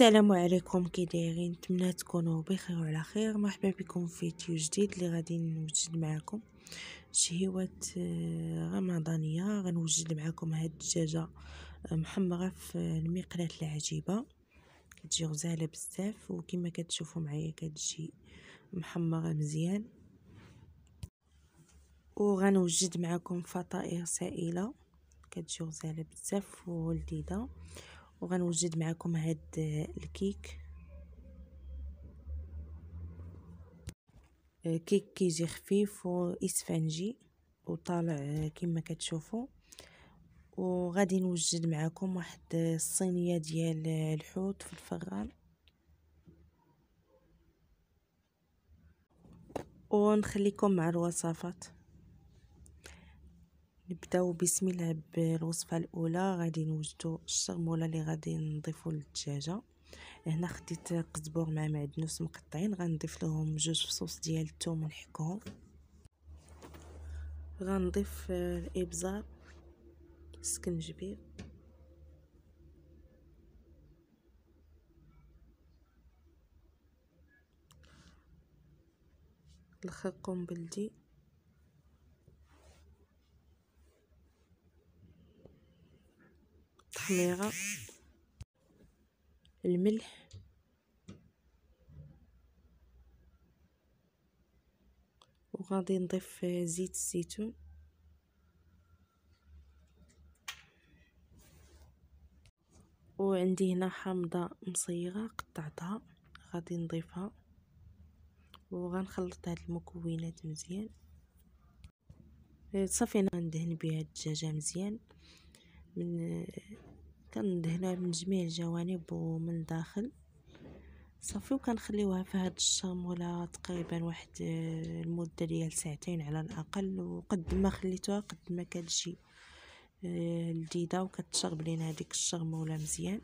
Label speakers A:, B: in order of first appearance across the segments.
A: السلام عليكم كي دايرين نتمنى تكونوا بخير وعلى خير مرحبا بكم في فيديو جديد اللي غادي نوجد معكم شهيوات آه، رمضانيه غنوجد معكم هاد الدجاجه آه، محمره في المقلاة العجيبه كتجي غزاله بزاف وكما كتشوفوا معايا كتجي محمره مزيان وغنوجد معكم فطائر سائله كتجي غزاله بزاف ولذيذه وغنوجد معكم هاد الكيك آه، كيك كيجي خفيف واسفنجي وطالع آه، كما كتشوفوا وغادي نوجد معكم واحد الصينيه ديال الحوت في الفران ونخليكم مع الوصفات نبداو بسم الله بالوصفه الاولى غادي نوجدو الشرموله اللي غادي نضيفو للدجاجه هنا خديت قزبور مع معدنوس مقطعين غنضيف لهم جوج فصوص ديال الثوم ونحكهم غنضيف الابزار السكنجبير الخرقوم بلدي الحميرة الملح وغادي نضيف زيت الزيتون وعندي هنا حامضة مصيغة قطعتها غادي نضيفها وغنخلط هاد المكونات مزيان صافي انا ندهن بها الدجاجة مزيان من كندهنها من جميع الجوانب ومن الداخل صافي وكنخليوها في هاد الشاموله تقريبا واحد آه، المده ديال ساعتين على الاقل وقد ما خليتوها قد ما كتجي آه، لذيذه وكتشرب لينا هذيك الشرموله مزيان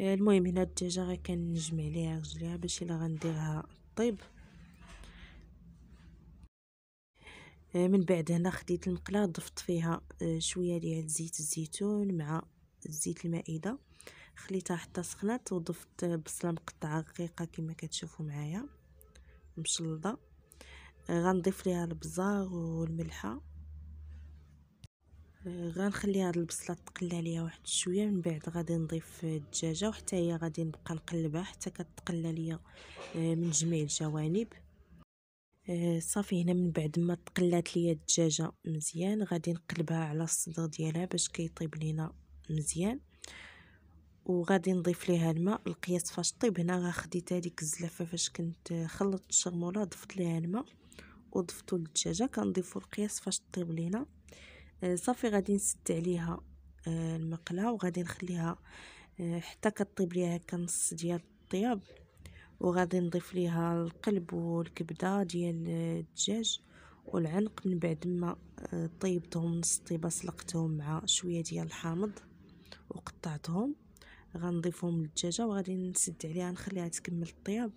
A: آه، المهم هنا الدجاجه غير كنجمع ليها رجليها باش الا غنديرها طيب من بعد هنا خديت المقله ضفت فيها شويه ديال زيت الزيتون مع زيت المائده خليتها حتى سخنات وضفت بصله مقطعه رقيقه كما كتشوفوا معايا مشلضه آه، غنضيف ليها البزار والملحه آه، غنخلي هاد البصله تقلى ليا واحد شويه من بعد غادي نضيف الدجاجه وحتى هي غادي نبقى نقلبها حتى كتقلى ليا آه، من جميع الجوانب صافي هنا من بعد ما تقلات ليا الدجاجه مزيان غادي نقلبها على الصدر ديالها باش كيطيب لينا مزيان وغادي نضيف ليها الماء القياس فاش طيب هنا خديت هذيك الزلافه فاش كنت خلطت الشرموله ضفت ليها الماء وضفتو للدجاجه كنضيفو القياس فاش طيب لينا آه، صافي غادي نسد عليها آه، المقله وغادي نخليها آه، حتى كطيب ليها هكا نص ديال الطياب وغادي نضيف ليها القلب والكبده ديال الدجاج والعنق من بعد ما طيبتهم نص طيبه سلقتهم مع شويه ديال الحامض وقطعتهم غنضيفهم للدجاجه وغادي نسد عليها نخليها تكمل الطياب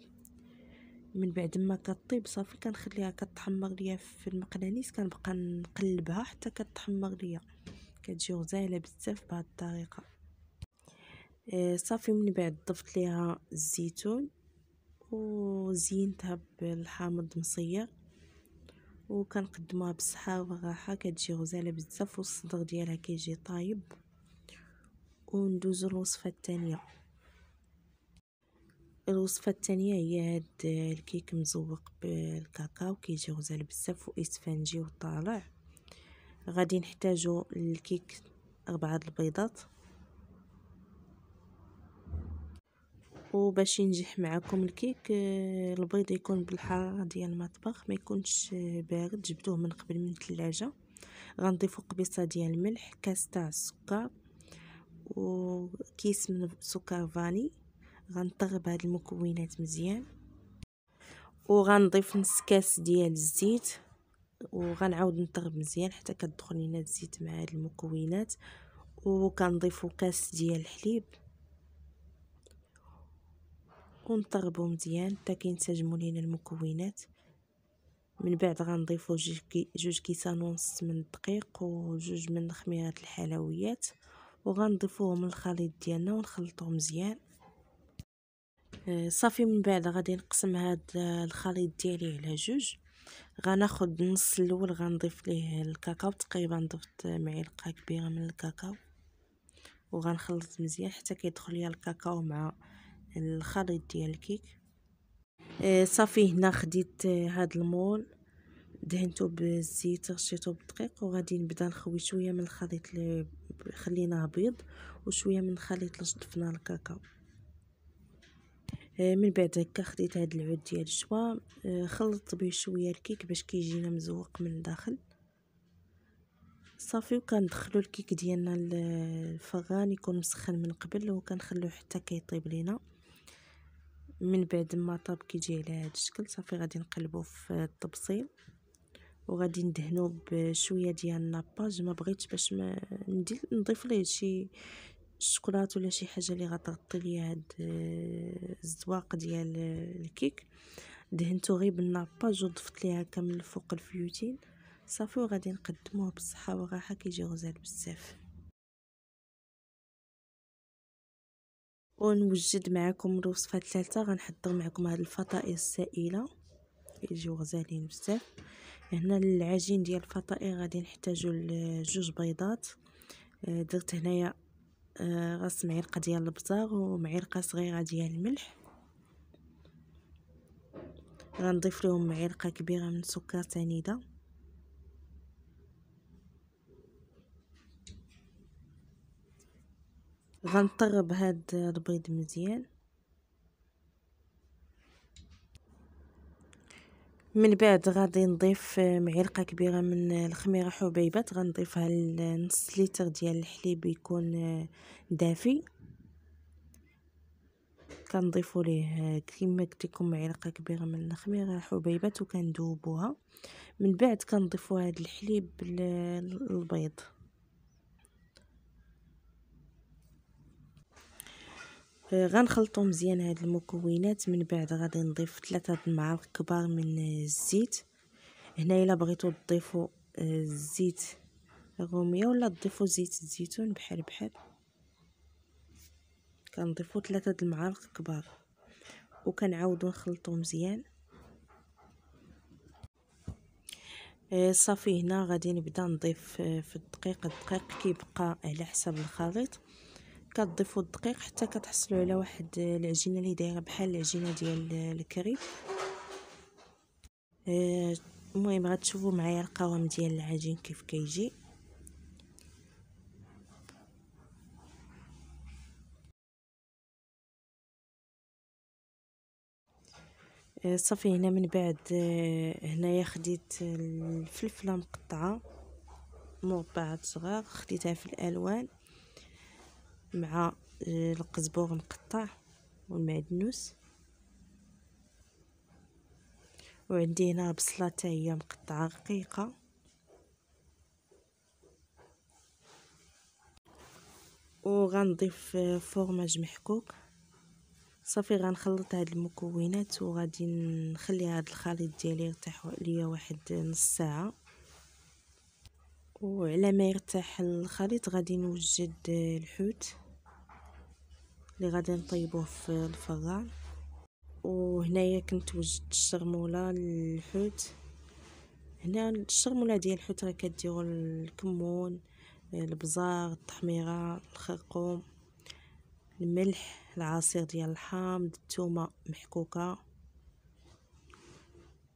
A: من بعد ما كطيب صافي كنخليها كتحمر ليا في المقلانيس كنبقى نقلبها حتى كتحمر ليا كتجي غزاله بزاف بهاد الطريقه آه، صافي من بعد ضفت ليها الزيتون وزينتها بالحامض مصير وكنقدمها بالصحه والراحه كتجي غزاله بزاف والصدر ديالها كيجي طايب وندوزو الوصفة الثانية الوصفة الثانية هي هاد الكيك مزوق بالكاكاو كيجي غزال بزاف واسفنجي وطالع غادي نحتاجو الكيك أربعة البيضات وباش ينجح معكم الكيك آه، البيض يكون بالحراره ديال المطبخ ما يكونش آه، بارد جبدوه من قبل من الثلاجه غنضيفو قبيصه ديال الملح كاس تاع السكر وكيس من سكر فاني غنطغب هاد المكونات مزيان وغنضيف نص كاس ديال الزيت وغنعاود نطغب مزيان حتى كتدخل لينا الزيت مع هاد المكونات وكنضيفو كاس ديال الحليب ونطربو مزيان حتى كينسجموا لينا المكونات من بعد غنضيفو جوج كيسان ونص من الدقيق وجوج من خميرات الحلويات وغنضيفوهم للخليط ديالنا ونخلطوه مزيان آه، صافي من بعد غادي نقسم هاد الخليط ديالي على جوج غناخد النص الاول غنضيف ليه الكاكاو تقريبا ضفت معلقه كبيره من الكاكاو وغنخلط مزيان حتى كيدخل ليا الكاكاو مع الخليط ديال الكيك آه، صافي هنا خديت هاد المول دهنته بالزيت رشيتو بالدقيق وغادي نبدا نخوي شويه من الخليط اللي خليناه بيض وشويه من الخليط اللي شطفناه الكاكاو آه، من بعد هكا خديت هاد العود ديال الشوا آه، خلطت به شويه الكيك باش كيجينا مزوق من الداخل صافي وكندخلو الكيك ديالنا الفغان يكون مسخن من قبل وكنخلوه حتى كيطيب لينا من بعد ما طاب كيجي على هذا الشكل صافي غادي نقلبوه في الطبسيل وغادي ندهنو بشويه ديال الناباج ما بغيتش باش ما ندير نضيف ليه شي الشوكولات ولا شي حاجه اللي غتغطي ليا هاد الزواق ديال الكيك دهنتو غير بالناباج وضفت ليها كامل فوق الفيوتين صافي وغادي نقدموه بالصحه والراحه كيجي غزال بزاف ونوجد معكم الوصفه الثالثه غنحضر معكم هاد الفطائر السائله كيجيو غزالين بزاف هنا العجين ديال الفطائر غادي نحتاجو جوج بيضات آه، درت هنايا آه، غص معلقه ديال البزار ومعلقه صغيره ديال الملح غنضيف لهم معلقه كبيره من السكر سنيده غنطرب هاد البيض مزيان من بعد غادي نضيف معلقه كبيره من الخميره حبيبات غنضيفها لنص لتر ديال الحليب يكون دافي كنضيفوا ليه كيما قلت لكم معلقه كبيره من الخميره حبيبات وكندوبوها من بعد كنضيفوا هذا الحليب البيض غنخلطو مزيان هاد المكونات من بعد غادي نضيف ثلاثة المعالق كبار من الزيت هنا الا بغيتو تضيفو الزيت آه، الروميه ولا تضيفو زيت الزيتون بحال بحال كنضيفو ثلاثة المعالق كبار وكنعاودو نخلطو مزيان آه، صافي هنا غادي نبدا نضيف آه، في الدقيق الدقيق كيبقى على حسب الخليط كتضيفوا الدقيق حتى كتحصلوا على واحد العجينه اللي دايره بحال العجينه ديال الكريب آه، المهم غتشوفوا معايا القوام ديال العجين كيف كيجي آه، صافي هنا من بعد آه، هنايا خديت الفلفله مقطعه مربعات صغار خديتها في الالوان مع آه، القزبور مقطع والمعدنوس وعندي هنا بصله تاع هي مقطعه رقيقه وغنضيف آه، فورماج محكوك صافي غنخلط هاد المكونات وغادي نخلي هاد الخليط ديالي يرتاح ليا واحد نص ساعه وعلى ما يرتاح الخليط غادي نوجد آه، الحوت اللي غادي نطيبوه في الفران وهنايا كنت وجدت الشرموله الحوت هنا الشرموله ديال الحوت راه كديروا الكمون البزار التحميره الخرقوم الملح العصير ديال الحامض الثومه محكوكه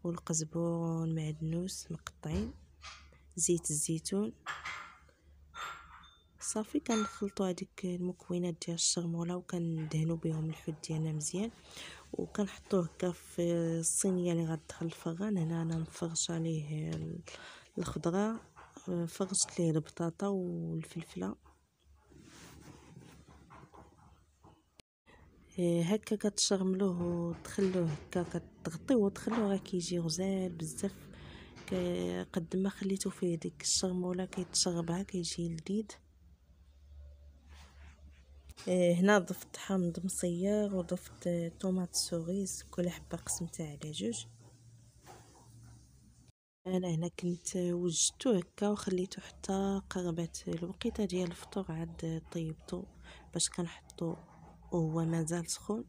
A: والقزبر والمعدنوس مقطعين زيت الزيتون صافي كنخلطوا هذيك المكونات ديال الشرموله وكندهنوا بهم الحوت ديالنا مزيان وكنحطوه هكا في الصينيه اللي غتدخل الفران هنا انا مفرش عليه الخضره آه، فرشت ليه البطاطا والفلفله إيه، هكا كتشرملوه وتخلوه هكا كتغطيوه وتخلوه راه كيجي غزال بزاف قد ما خليتو فيه ديك الشرموله كيتشربها كيجي لذيذ إيه، هنا ضفت حامض مصير وضفت آه، طوماط سوريز كل حبه قسمتها على جوج انا هنا كنت آه، وجدته هكا وخليته حتى قربت الوقيته ديال الفطور عاد آه، طيبته باش كنحطو وهو مازال سخون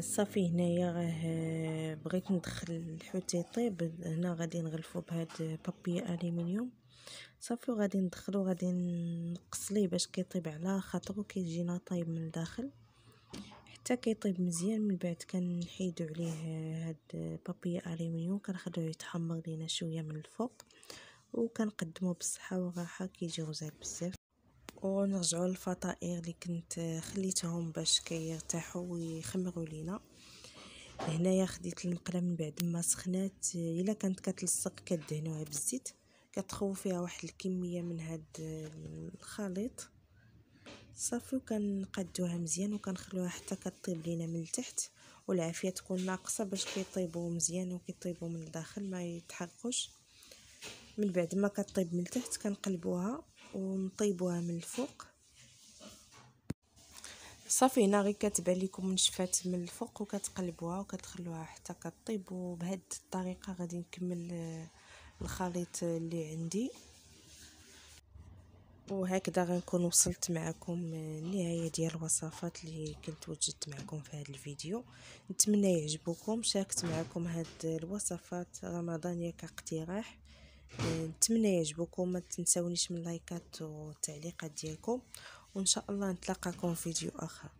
A: صافي هنايا راه بغيت ندخل الحوت يطيب هنا غادي نغلفو بهاد بابي الومنيوم صافي وغادي ندخلو غادي نقص ليه باش كيطيب على خاطرو كيجينا طايب من الداخل حتى كيطيب مزيان من بعد كنحيدو عليه هاد بابي الومنيوم كنخليوه يتحمر لينا شويه من الفوق وكنقدمو بالصحه والراحه كيجي غزال بزاف ونرجعو للفطائر اللي كنت خليتهم باش كيرتاحوا ويخمروا لينا هنايا خديت المقله من بعد ما سخنات الا كانت كتلصق كدهنوها بالزيت كتخو فيها واحد الكميه من هاد الخليط صافي وكنقادوها مزيان وكنخلوها حتى كطيب لينا من التحت والعافيه تكون ناقصه باش كيطيبوا مزيان وكيطيبوا من الداخل ما يتحرقوش من بعد ما كطيب من التحت كنقلبوها ونطيبوها من الفوق صافي هنا غير كتبان لكم نشفات من الفوق وكتقلبوها وكتخلوها حتى كطيب وبهذه الطريقه غادي نكمل الخليط اللي عندي وهكذا غنكون وصلت معكم آه، النهايه ديال الوصفات اللي كنت وجدت معكم في هذا الفيديو نتمنى يعجبكم شاركت معكم هاد الوصفات رمضانيه كاقتراح آه، نتمنى يعجبكم ما تنسونيش من لايكات والتعليقات ديالكم وان شاء الله نتلاقاكم في فيديو اخر